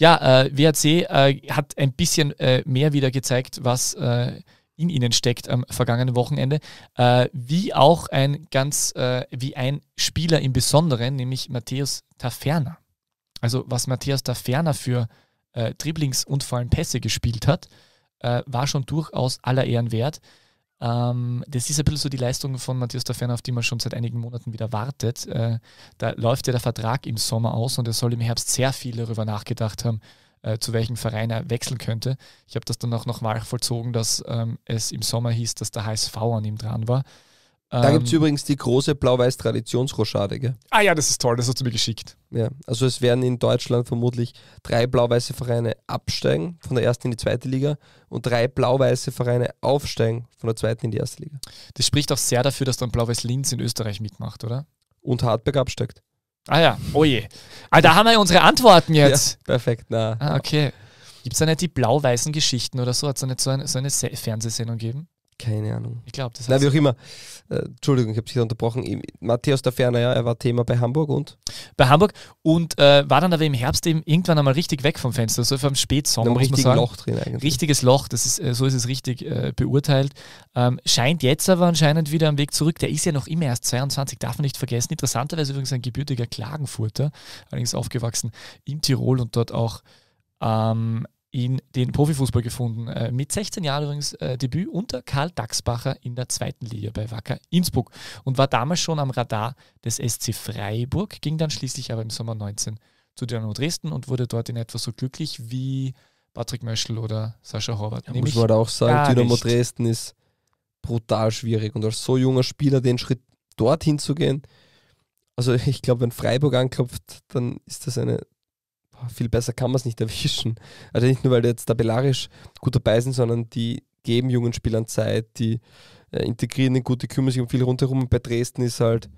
Ja, äh, WRC äh, hat ein bisschen äh, mehr wieder gezeigt, was äh, in ihnen steckt am vergangenen Wochenende, äh, wie auch ein ganz, äh, wie ein Spieler im Besonderen, nämlich Matthäus Taferner. Also was Matthäus Taferner für Dribblings und vor allem Pässe gespielt hat, war schon durchaus aller Ehren wert. Ähm, das ist ein bisschen so die Leistung von Matthias Daferner, auf die man schon seit einigen Monaten wieder wartet. Äh, da läuft ja der Vertrag im Sommer aus und er soll im Herbst sehr viel darüber nachgedacht haben, äh, zu welchem Verein er wechseln könnte. Ich habe das dann auch noch vollzogen, dass ähm, es im Sommer hieß, dass der HSV an ihm dran war. Da gibt es ähm. übrigens die große blau-weiß Traditionsrochade, gell? Ah ja, das ist toll, das hast du mir geschickt. Ja, also es werden in Deutschland vermutlich drei blau-weiße Vereine absteigen von der ersten in die zweite Liga und drei blau-weiße Vereine aufsteigen von der zweiten in die erste Liga. Das spricht auch sehr dafür, dass dann Blau-Weiß Linz in Österreich mitmacht, oder? Und Hartberg absteigt. Ah ja, oje. Oh ah, da haben wir ja unsere Antworten jetzt. Ja, perfekt, na. Ah, okay. Gibt es da nicht die blau-weißen Geschichten oder so? Hat es da nicht so eine, so eine Fernsehsendung gegeben? Keine Ahnung. Ich glaube, das heißt. Nein, wie auch immer. Äh, Entschuldigung, ich habe dich unterbrochen. Ich, Matthias der Ferner, ja, er war Thema bei Hamburg und? Bei Hamburg und äh, war dann aber im Herbst eben irgendwann einmal richtig weg vom Fenster, so vom Spätsommer. Muss man sagen. Loch drin eigentlich. Richtiges Loch, das ist, äh, so ist es richtig äh, beurteilt. Ähm, scheint jetzt aber anscheinend wieder am Weg zurück. Der ist ja noch immer erst 22, darf man nicht vergessen. Interessanterweise übrigens ein gebürtiger Klagenfurter, allerdings aufgewachsen in Tirol und dort auch ähm, in den Profifußball gefunden. Äh, mit 16 Jahren übrigens äh, Debüt unter Karl Daxbacher in der zweiten Liga bei Wacker Innsbruck und war damals schon am Radar des SC Freiburg, ging dann schließlich aber im Sommer 19 zu Dynamo Dresden und wurde dort in etwa so glücklich wie Patrick Möschel oder Sascha Horvath. Ja, muss man auch sagen, Dynamo nicht. Dresden ist brutal schwierig und als so junger Spieler den Schritt dorthin zu gehen, also ich glaube, wenn Freiburg anklopft, dann ist das eine viel besser kann man es nicht erwischen. Also nicht nur, weil die jetzt tabellarisch gut dabei sind, sondern die geben jungen Spielern Zeit, die äh, integrieren ihn gut, die kümmern sich um viel rundherum. Und bei Dresden ist halt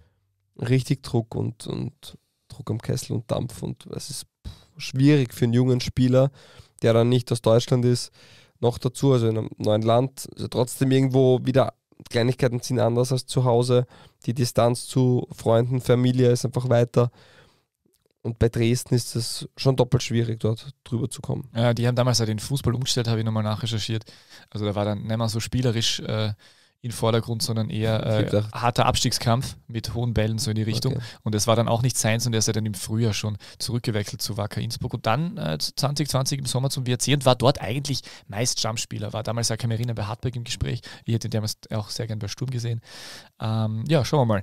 richtig Druck und, und Druck am Kessel und Dampf. Und es ist schwierig für einen jungen Spieler, der dann nicht aus Deutschland ist, noch dazu, also in einem neuen Land, also trotzdem irgendwo wieder Kleinigkeiten sind anders als zu Hause. Die Distanz zu Freunden, Familie ist einfach weiter. Und bei Dresden ist es schon doppelt schwierig, dort drüber zu kommen. Ja, die haben damals ja den Fußball umgestellt, habe ich nochmal nachrecherchiert. Also da war dann nicht mehr so spielerisch äh, in Vordergrund, sondern eher äh, harter Abstiegskampf mit hohen Bällen so in die Richtung. Okay. Und es war dann auch nicht seins und er ist ja dann im Frühjahr schon zurückgewechselt zu Wacker Innsbruck. Und dann äh, 2020 im Sommer zum WRC und war dort eigentlich meist Stammspieler. War damals ja Kamerina bei Hartberg im Gespräch. Ich hätte ihn damals auch sehr gern bei Sturm gesehen. Ähm, ja, schauen wir mal.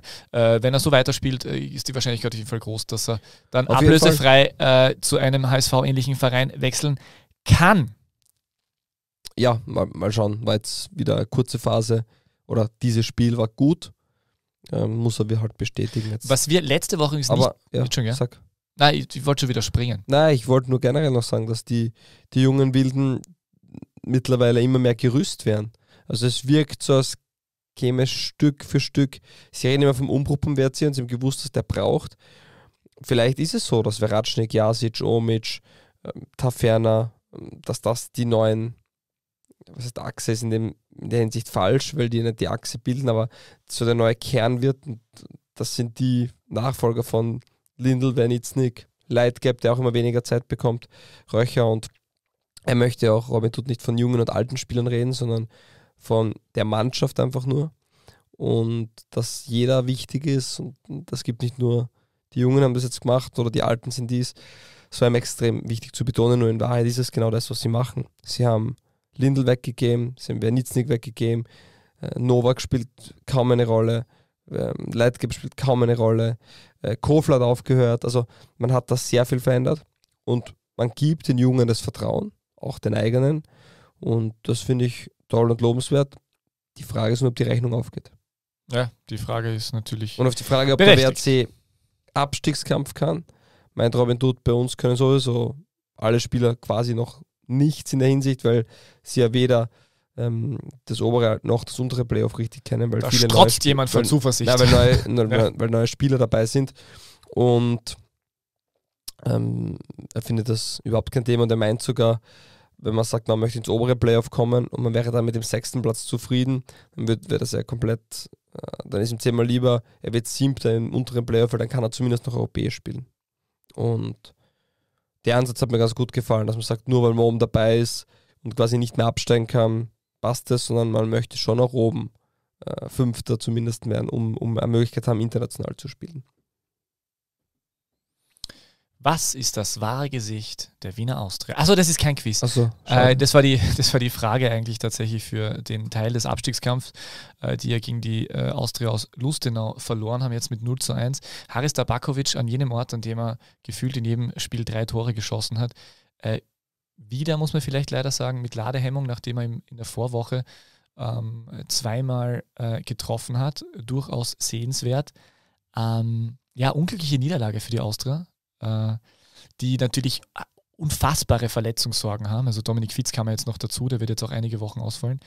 Äh, wenn er so weiterspielt, äh, ist die Wahrscheinlichkeit auf jeden Fall groß, dass er dann auf ablösefrei äh, zu einem HSV-ähnlichen Verein wechseln kann. Ja, mal, mal schauen. War jetzt wieder eine kurze Phase oder dieses Spiel war gut, ähm, muss er halt bestätigen jetzt. Was wir letzte Woche übrigens Aber, nicht... Ja, schon, ja? Sag. Nein, ich, ich wollte schon wieder springen. Nein, ich wollte nur generell noch sagen, dass die, die jungen Wilden mittlerweile immer mehr gerüst werden. Also es wirkt so, als käme es Stück für Stück. Sie reden immer vom Umbruch vom Verzi und sie haben gewusst, dass der braucht. Vielleicht ist es so, dass Veratschnik, Jasic, Omic, ähm, Taferner, ähm, dass das die neuen, was heißt Achse ist in dem in der Hinsicht falsch, weil die nicht die Achse bilden, aber so der neue Kern wird, das sind die Nachfolger von Lindl, Wernitznik, Lightgap, der auch immer weniger Zeit bekommt, Röcher und er möchte auch, Robin tut nicht von jungen und alten Spielern reden, sondern von der Mannschaft einfach nur und dass jeder wichtig ist und das gibt nicht nur die Jungen haben das jetzt gemacht oder die Alten sind dies. Es war ihm extrem wichtig zu betonen, nur in Wahrheit ist es genau das, was sie machen. Sie haben Lindl weggegeben, sind wir Nitznik weggegeben, äh, Novak spielt kaum eine Rolle, ähm, Leitgeb spielt kaum eine Rolle, äh, Kofler hat aufgehört. Also man hat da sehr viel verändert und man gibt den Jungen das Vertrauen, auch den eigenen. Und das finde ich toll und lobenswert. Die Frage ist nur, ob die Rechnung aufgeht. Ja, die Frage ist natürlich. Und auf die Frage, ob berechtigt. der WRC Abstiegskampf kann, meint Robin Dutt, bei uns können sowieso alle Spieler quasi noch nichts in der Hinsicht, weil sie ja weder ähm, das obere noch das untere Playoff richtig kennen. Weil da viele strotzt neue, jemand von Zuversicht. Nein, weil, neue, ja. weil, neue, Spieler dabei sind und ähm, er findet das überhaupt kein Thema und er meint sogar, wenn man sagt, man möchte ins obere Playoff kommen und man wäre dann mit dem sechsten Platz zufrieden, dann wird, wäre das ja komplett, äh, dann ist ihm zehnmal lieber, er wird siebter im unteren Playoff, weil dann kann er zumindest noch europäisch spielen. Und der Ansatz hat mir ganz gut gefallen, dass man sagt, nur weil man oben dabei ist und quasi nicht mehr absteigen kann, passt das, sondern man möchte schon auch oben äh, Fünfter zumindest werden, um, um eine Möglichkeit haben, international zu spielen. Was ist das wahre Gesicht der Wiener Austria? Achso, das ist kein Quiz. Ach so, äh, das, war die, das war die Frage eigentlich tatsächlich für den Teil des Abstiegskampfs, äh, die ja gegen die äh, Austria aus Lustenau verloren haben, jetzt mit 0 zu 1. Haris Dabakovic an jenem Ort, an dem er gefühlt in jedem Spiel drei Tore geschossen hat. Äh, wieder, muss man vielleicht leider sagen, mit Ladehemmung, nachdem er in der Vorwoche ähm, zweimal äh, getroffen hat. Durchaus sehenswert. Ähm, ja, unglückliche Niederlage für die Austria äh, die natürlich äh, unfassbare Verletzungssorgen haben. Also Dominik Fietz kam ja jetzt noch dazu, der wird jetzt auch einige Wochen ausfallen.